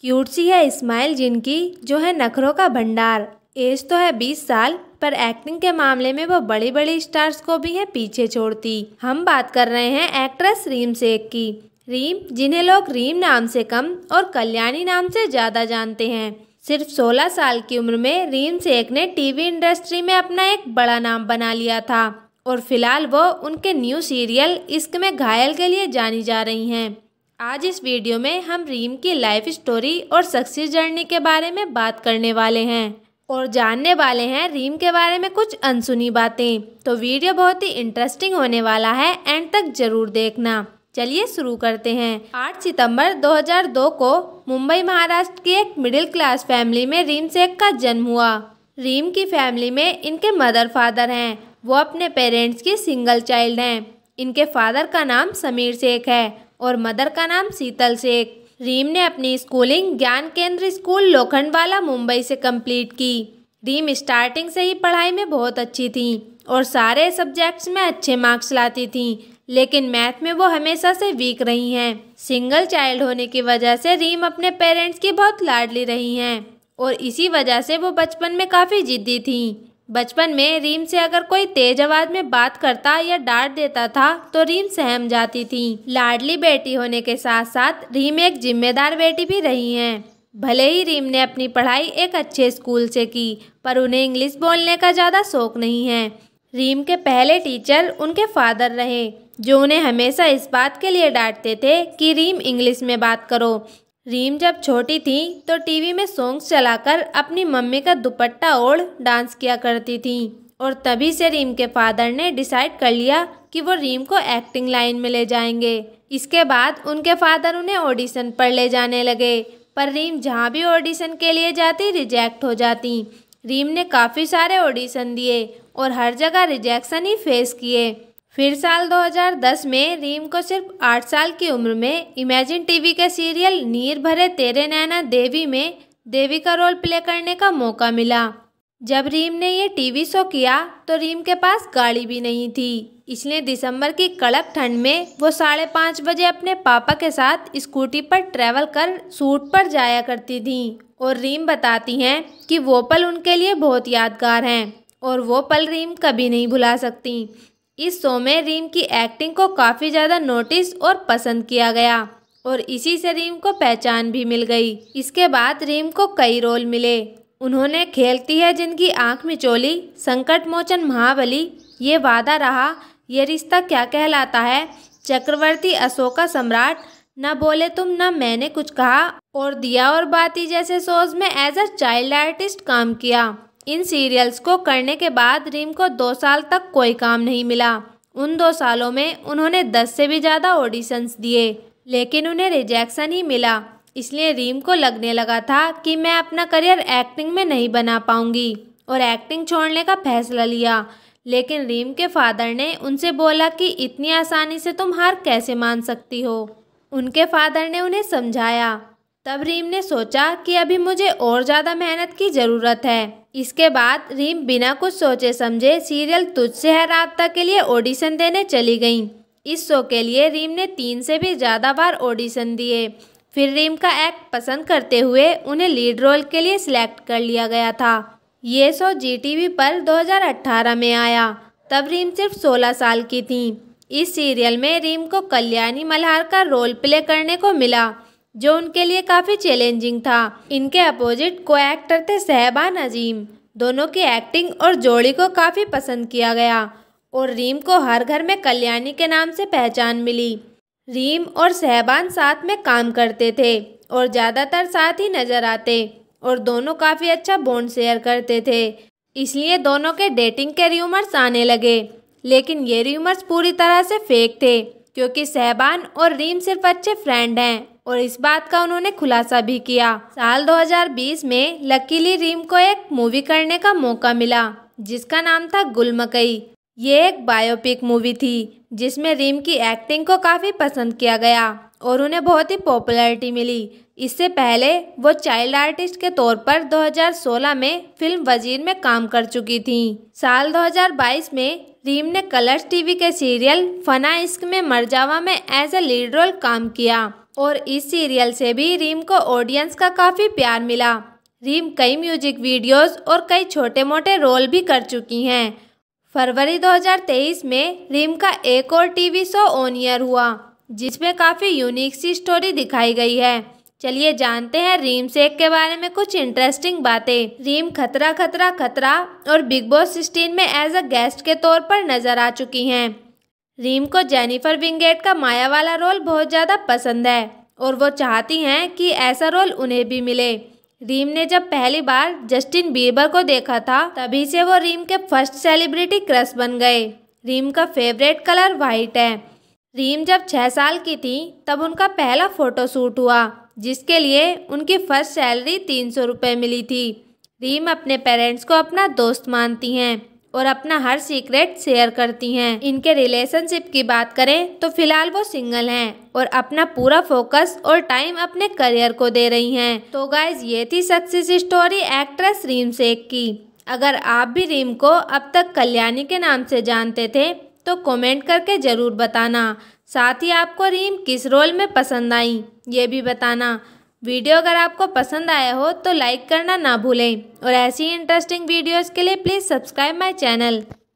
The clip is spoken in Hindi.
क्यूट सी है इस्माइल जिनकी जो है नखरों का भंडार एज तो है बीस साल पर एक्टिंग के मामले में वो बड़ी बड़ी स्टार्स को भी है पीछे छोड़ती हम बात कर रहे हैं एक्ट्रेस रीम शेख की रीम जिन्हें लोग रीम नाम से कम और कल्याणी नाम से ज़्यादा जानते हैं सिर्फ 16 साल की उम्र में रीम शेख ने टीवी इंडस्ट्री में अपना एक बड़ा नाम बना लिया था और फिलहाल वो उनके न्यू सीरियल इश्क में घायल के लिए जानी जा रही हैं आज इस वीडियो में हम रीम की लाइफ स्टोरी और सक्सेस जर्नी के बारे में बात करने वाले हैं और जानने वाले हैं रीम के बारे में कुछ अनसुनी बातें तो वीडियो बहुत ही इंटरेस्टिंग होने वाला है एंड तक जरूर देखना चलिए शुरू करते हैं 8 सितंबर 2002 को मुंबई महाराष्ट्र की एक मिडिल क्लास फैमिली में रीम शेख का जन्म हुआ रीम की फैमिली में इनके मदर फादर हैं वो अपने पेरेंट्स की सिंगल चाइल्ड हैं इनके फादर का नाम समीर शेख है और मदर का नाम शीतल शेख रीम ने अपनी स्कूलिंग ज्ञान केंद्र स्कूल लोखंडवाला मुंबई से कंप्लीट की रीम स्टार्टिंग से ही पढ़ाई में बहुत अच्छी थी और सारे सब्जेक्ट्स में अच्छे मार्क्स लाती थी लेकिन मैथ में वो हमेशा से वीक रही हैं सिंगल चाइल्ड होने की वजह से रीम अपने पेरेंट्स की बहुत लाडली रही हैं और इसी वजह से वो बचपन में काफ़ी जिद्दी थीं बचपन में रीम से अगर कोई तेज आवाज में बात करता या डांट देता था तो रीम सहम जाती थी लाडली बेटी होने के साथ साथ रीम एक जिम्मेदार बेटी भी रही हैं भले ही रीम ने अपनी पढ़ाई एक अच्छे स्कूल से की पर उन्हें इंग्लिश बोलने का ज़्यादा शौक नहीं है रीम के पहले टीचर उनके फादर रहे जो उन्हें हमेशा इस बात के लिए डांटते थे कि रीम इंग्लिश में बात करो रीम जब छोटी थी तो टीवी में सॉन्ग्स चलाकर अपनी मम्मी का दुपट्टा ओढ़ डांस किया करती थी और तभी से रीम के फादर ने डिसाइड कर लिया कि वो रीम को एक्टिंग लाइन में ले जाएंगे इसके बाद उनके फादर उन्हें ऑडिशन पर ले जाने लगे पर रीम जहाँ भी ऑडिशन के लिए जाती रिजेक्ट हो जाती रीम ने काफ़ी सारे ऑडिशन दिए और हर जगह रिजेक्शन ही फेस किए फिर साल 2010 में रीम को सिर्फ आठ साल की उम्र में इमेजिन टीवी के सीरियल नीर भरे तेरे नैना देवी में देवी का रोल प्ले करने का मौका मिला जब रीम ने ये टीवी शो किया तो रीम के पास गाड़ी भी नहीं थी इसलिए दिसंबर की कड़क ठंड में वो साढ़े पाँच बजे अपने पापा के साथ स्कूटी पर ट्रैवल कर सूट पर जाया करती थी और रीम बताती हैं कि वो पल उनके लिए बहुत यादगार हैं और वो पल रीम कभी नहीं भुला सकती इस शो में रीम की एक्टिंग को काफ़ी ज़्यादा नोटिस और पसंद किया गया और इसी से रीम को पहचान भी मिल गई इसके बाद रीम को कई रोल मिले उन्होंने खेलती है जिनकी आंख में चोली संकट मोचन महाबली ये वादा रहा यह रिश्ता क्या कहलाता है चक्रवर्ती अशोका सम्राट न बोले तुम न मैंने कुछ कहा और दिया और बाती जैसे शोज में एज अ चाइल्ड आर्टिस्ट काम किया इन सीरियल्स को करने के बाद रीम को दो साल तक कोई काम नहीं मिला उन दो सालों में उन्होंने दस से भी ज़्यादा ऑडिशंस दिए लेकिन उन्हें रिजेक्शन ही मिला इसलिए रीम को लगने लगा था कि मैं अपना करियर एक्टिंग में नहीं बना पाऊंगी और एक्टिंग छोड़ने का फैसला लिया लेकिन रीम के फादर ने उनसे बोला कि इतनी आसानी से तुम हार कैसे मान सकती हो उनके फादर ने उन्हें समझाया तब रीम ने सोचा कि अभी मुझे और ज़्यादा मेहनत की ज़रूरत है इसके बाद रीम बिना कुछ सोचे समझे सीरियल तुझसे है रबता के लिए ऑडिशन देने चली गईं इस शो के लिए रीम ने तीन से भी ज़्यादा बार ऑडिशन दिए फिर रीम का एक्ट पसंद करते हुए उन्हें लीड रोल के लिए सिलेक्ट कर लिया गया था ये शो जी पर 2018 में आया तब रीम सिर्फ 16 साल की थी इस सीरियल में रीम को कल्याणी मल्हार का रोल प्ले करने को मिला जो उनके लिए काफ़ी चैलेंजिंग था इनके अपोजिट को एक्टर थे सहबान अजीम दोनों की एक्टिंग और जोड़ी को काफ़ी पसंद किया गया और रीम को हर घर में कल्याणी के नाम से पहचान मिली रीम और सहबान साथ में काम करते थे और ज़्यादातर साथ ही नज़र आते और दोनों काफ़ी अच्छा बॉन्ड शेयर करते थे इसलिए दोनों के डेटिंग के र्यूमर्स आने लगे लेकिन ये र्यूमर्स पूरी तरह से फेक थे क्योंकि सहबान और रीम सिर्फ अच्छे फ्रेंड हैं और इस बात का उन्होंने खुलासा भी किया साल 2020 में लकीली रीम को एक मूवी करने का मौका मिला जिसका नाम था गुल मकई ये एक बायोपिक मूवी थी जिसमें रीम की एक्टिंग को काफ़ी पसंद किया गया और उन्हें बहुत ही पॉपुलैरिटी मिली इससे पहले वो चाइल्ड आर्टिस्ट के तौर पर 2016 में फिल्म वजीर में काम कर चुकी थीं। साल 2022 में रीम ने कलर्स टीवी के सीरियल फना इश्क में मरजावा में एज ए लीड रोल काम किया और इस सीरियल से भी रीम को ऑडियंस का काफ़ी प्यार मिला रीम कई म्यूजिक वीडियोस और कई छोटे मोटे रोल भी कर चुकी हैं फरवरी 2023 में रीम का एक और टीवी शो ईयर हुआ जिसमें काफ़ी यूनिक सी स्टोरी दिखाई गई है चलिए जानते हैं रीम शेख के बारे में कुछ इंटरेस्टिंग बातें रीम खतरा खतरा खतरा और बिग बॉस सिक्सटीन में एज अ गेस्ट के तौर पर नजर आ चुकी हैं रीम को जेनिफर विंगेट का माया वाला रोल बहुत ज़्यादा पसंद है और वो चाहती हैं कि ऐसा रोल उन्हें भी मिले रीम ने जब पहली बार जस्टिन बीबर को देखा था तभी से वो रीम के फर्स्ट सेलिब्रिटी क्रश बन गए रीम का फेवरेट कलर वाइट है रीम जब छः साल की थी तब उनका पहला फ़ोटोशूट हुआ जिसके लिए उनकी फ़र्स्ट सैलरी तीन सौ रुपये मिली थी रीम अपने पेरेंट्स को अपना दोस्त मानती हैं और अपना हर सीक्रेट शेयर करती हैं इनके रिलेशनशिप की बात करें तो फिलहाल वो सिंगल हैं और अपना पूरा फोकस और टाइम अपने करियर को दे रही हैं तो गाइज ये थी success story actress Reem Shaikh की अगर आप भी रीम को अब तक कल्याणी के नाम से जानते थे तो कमेंट करके ज़रूर बताना साथ ही आपको रीम किस रोल में पसंद आई ये भी बताना वीडियो अगर आपको पसंद आया हो तो लाइक करना ना भूलें और ऐसी इंटरेस्टिंग वीडियोज़ के लिए प्लीज़ सब्सक्राइब माई चैनल